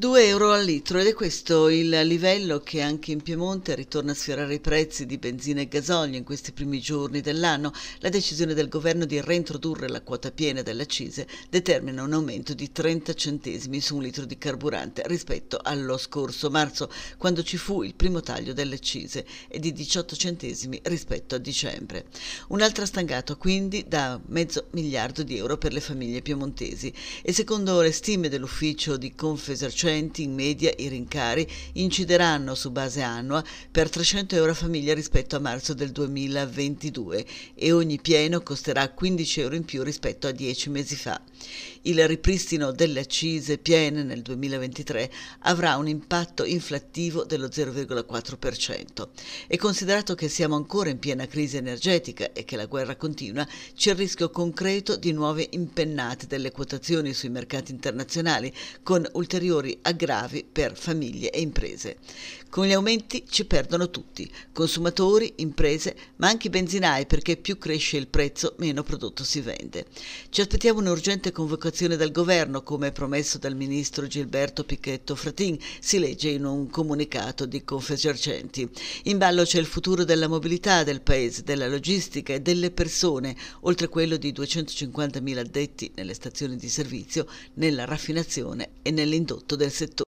2 euro al litro ed è questo il livello che anche in Piemonte ritorna a sfiorare i prezzi di benzina e gasolio in questi primi giorni dell'anno. La decisione del governo di reintrodurre la quota piena delle accise determina un aumento di 30 centesimi su un litro di carburante rispetto allo scorso marzo, quando ci fu il primo taglio delle accise, e di 18 centesimi rispetto a dicembre. Un'altra stangata quindi da mezzo miliardo di euro per le famiglie piemontesi e secondo le stime dell'ufficio di Confesercenti docenti in media i rincari incideranno su base annua per 300 euro a famiglia rispetto a marzo del 2022 e ogni pieno costerà 15 euro in più rispetto a 10 mesi fa il ripristino delle accise piene nel 2023 avrà un impatto inflattivo dello 0,4% e considerato che siamo ancora in piena crisi energetica e che la guerra continua, c'è il rischio concreto di nuove impennate delle quotazioni sui mercati internazionali con ulteriori aggravi per famiglie e imprese. Con gli aumenti ci perdono tutti, consumatori, imprese, ma anche i benzinai perché più cresce il prezzo meno prodotto si vende. Ci aspettiamo un'urgente convocazione l'azione del governo, come promesso dal ministro Gilberto Pichetto Fratin, si legge in un comunicato di Confesercenti. In ballo c'è il futuro della mobilità del paese, della logistica e delle persone, oltre a quello di 250.000 addetti nelle stazioni di servizio, nella raffinazione e nell'indotto del settore.